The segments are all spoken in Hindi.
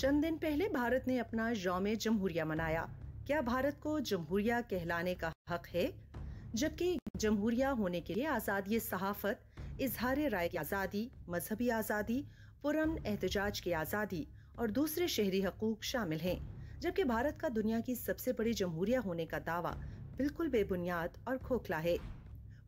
चंद दिन पहले भारत ने अपना यौम जमहूरिया मनाया क्या भारत को जमहूरिया कहलाने का हक है जबकि जमहूरिया होने के लिए आज़ादी सहाफत इजहार राय की आज़ादी मजहबी आज़ादी पुरम एहतजाज की आज़ादी और दूसरे शहरी हकूक शामिल हैं जबकि भारत का दुनिया की सबसे बड़ी जमहूरिया होने का दावा बिल्कुल बेबुनियाद और खोखला है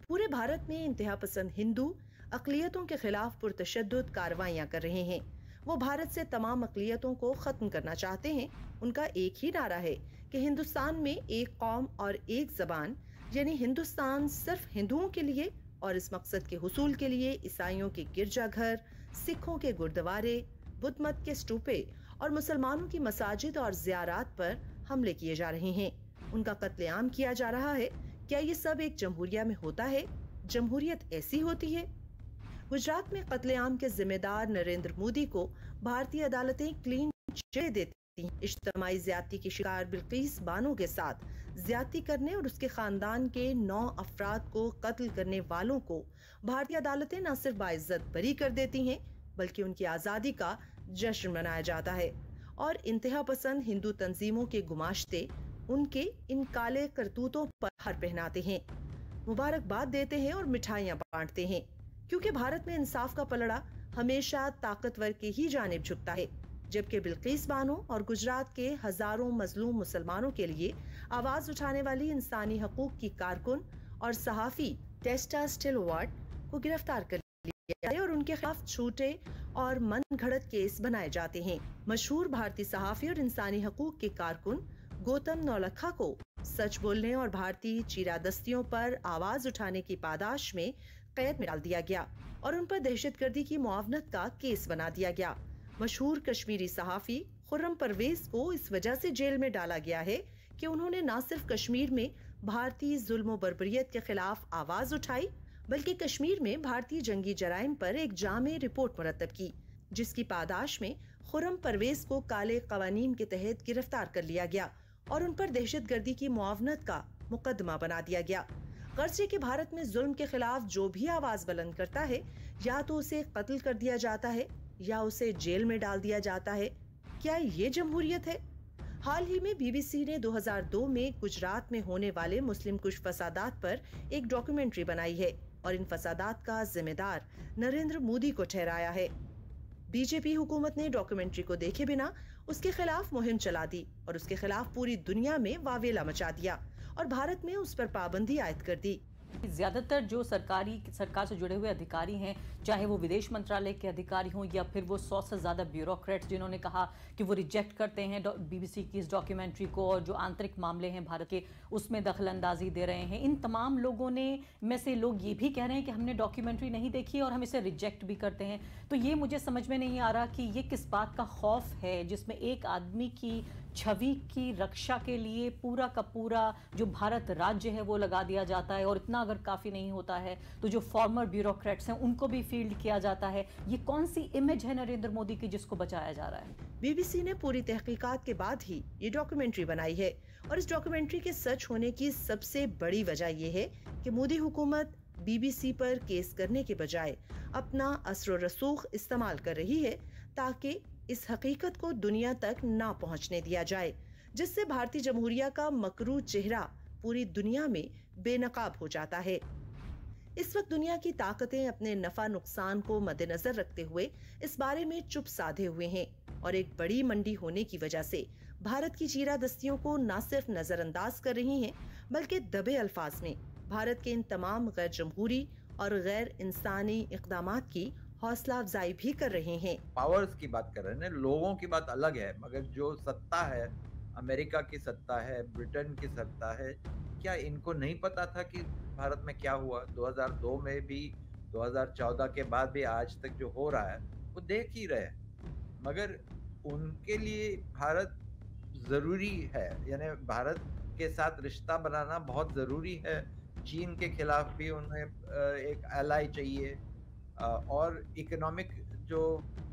पूरे भारत में इंतहा पसंद हिंदू अकलीतों के खिलाफ पुरतशद कार्रवाइयाँ कर रहे हैं वो भारत से तमाम अकलीतों को ख़त्म करना चाहते हैं उनका एक ही नारा है कि हिंदुस्तान में एक कौम और एक ज़बान यानी हिंदुस्तान सिर्फ हिंदुओं के लिए और इस मकसद के हसूल के लिए ईसाइयों के गिरजाघर सिखों के गुरुद्वारे बुद्ध मत के स्टूपे और मुसलमानों की मसाजिद और ज्यारात पर हमले किए जा रहे हैं उनका कत्लेआम किया जा रहा है क्या ये सब एक जमहूरिया में होता है जमहूरियत ऐसी होती है गुजरात में कत्लेआम के जिम्मेदार नरेंद्र मोदी को भारतीय अदालतें क्लीन चिट देती इज्तमाही ज्यादती की शिकार बिल्किस बानो के साथ ज्यादती करने और उसके खानदान के नौ अफराद को कत्ल करने वालों को भारतीय अदालतें न सिर्फ बाइज्जत बरी कर देती हैं बल्कि उनकी आज़ादी का जश्न मनाया जाता है और इंतहा पसंद हिंदू तंजीमों के गुमाश्ते उनके इन काले करतूतों पर हर पहनाते हैं मुबारकबाद देते हैं और मिठाइयाँ बांटते हैं क्योंकि भारत में इंसाफ का पलड़ा हमेशा ताकतवर के ही जानब झुकता है जबकि बिल्किस बानो और गुजरात के हजारों मजलूम मुसलमानों के लिए आवाज उठाने वाली इंसानी हकूक की कारकुन और सहाफ़ी टेस्टा स्टिल को गिरफ्तार कर लिया और उनके खिलाफ छूटे और मन घड़त केस बनाए जाते हैं मशहूर भारतीय सहाफ़ी और इंसानी हकूक के कारकुन गौतम नौलखा को सच बोलने और भारतीय चीरादस्तियों पर आवाज उठाने की पादाश में कैद में डाल दिया गया और उन पर दहशत गर्दी की मुआवनत का केस बना दिया गया मशहूर कश्मीरी सहाफ़ी खुर्रम परवेज को इस वजह से जेल में डाला गया है कि उन्होंने न सिर्फ कश्मीर में भारतीय जुल्म बरबरीत के खिलाफ आवाज उठाई बल्कि कश्मीर में भारतीय जंगी जराइम पर एक जाम रिपोर्ट मुरतब की जिसकी पादाश में खुर्रम परवेज को काले कवानीन के तहत गिरफ्तार कर लिया गया और उन पर दहशत गर्दी की मुआवनत का मुकदमा बना दिया गया कर्जे कि भारत में जुल्म के खिलाफ जो भी आवाज बुलंद करता है या तो उसे कत्ल कर दिया जाता है या उसे जेल में डाल दिया जाता है क्या ये जमहूरियत है हाल ही में बीबीसी ने 2002 में गुजरात में होने वाले मुस्लिम कुछ फसादात पर एक डॉक्यूमेंट्री बनाई है और इन फसादात का जिम्मेदार नरेंद्र मोदी को ठहराया है बीजेपी हुकूमत ने डॉक्यूमेंट्री को देखे बिना उसके खिलाफ मुहिम चला दी और उसके खिलाफ पूरी दुनिया में वावेला मचा दिया और भारत में उस पर पाबंदी आयद कर दी ज़्यादातर जो सरकारी सरकार से जुड़े हुए अधिकारी हैं चाहे वो विदेश मंत्रालय के अधिकारी हों या फिर वो सौ से ज़्यादा ब्यूरोक्रेट्स जिन्होंने कहा कि वो रिजेक्ट करते हैं बीबीसी की इस डॉक्यूमेंट्री को और जो आंतरिक मामले हैं भारत के उसमें दखल अंदाजी दे रहे हैं इन तमाम लोगों ने में से लोग ये भी कह रहे हैं कि हमने डॉक्यूमेंट्री नहीं देखी और हम इसे रिजेक्ट भी करते हैं तो ये मुझे समझ में नहीं आ रहा कि ये किस बात का खौफ है जिसमें एक आदमी की छवि की रक्षा के लिए पूरा का पूरा जो भारत राज्य है वो लगा दिया जाता है और इतना अगर काफ़ी नहीं होता है तो जो फॉर्मर ब्यूरोक्रेट्स हैं उनको भी फील्ड किया जाता है ये कौन सी इमेज है नरेंद्र मोदी की जिसको बचाया जा रहा है बीबीसी ने पूरी तहकीकात के बाद ही ये डॉक्यूमेंट्री बनाई है और इस डॉक्यूमेंट्री के सच होने की सबसे बड़ी वजह ये है कि मोदी हुकूमत बीबीसी पर केस करने के बजाय अपना असर रसूख इस्तेमाल कर रही है ताकि इस हकीकत को दुनिया तक ना पहुंचने दिया जाए जिससे भारतीय जमहूरिया का मकरू चेहरा पूरी दुनिया में बेनकाब हो जाता है इस वक्त दुनिया की ताकतें अपने नफा नुकसान को मद्देनजर रखते हुए इस बारे में चुप साधे हुए हैं और एक बड़ी मंडी होने की वजह से भारत की चीरा दस्तियों को न सिर्फ नजरअंदाज कर रही हैं बल्कि दबे अल्फाज में भारत के इन तमाम गैर जमहूरी और गैर इंसानी इकदाम की हौसला अफजाई भी कर रहे हैं पावर्स की बात कर रहे हैं लोगों की बात अलग है मगर जो सत्ता है अमेरिका की सत्ता है ब्रिटेन की सत्ता है क्या इनको नहीं पता था कि भारत में क्या हुआ 2002 में भी 2014 के बाद भी आज तक जो हो रहा है वो देख ही रहे मगर उनके लिए भारत ज़रूरी है यानी भारत के साथ रिश्ता बनाना बहुत ज़रूरी है चीन के खिलाफ भी उन्हें एक एलाई चाहिए और इकोनॉमिक जो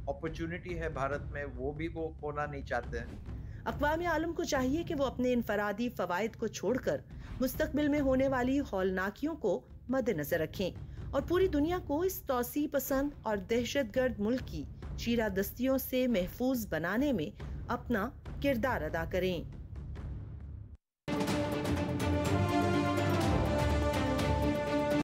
अपॉर्चुनिटी है भारत में वो भी वो खोना नहीं चाहते हैं अकवाम आलम को चाहिए कि वो अपने इनफरादी फ़वाद को छोड़कर मुस्तबिल में होने वाली हौलनाकियों को मद्देनजर रखें और पूरी दुनिया को इस तोसी पसंद और दहशत गर्द मुल्क की चीरा दस्तियों से महफूज बनाने में अपना किरदार अदा करें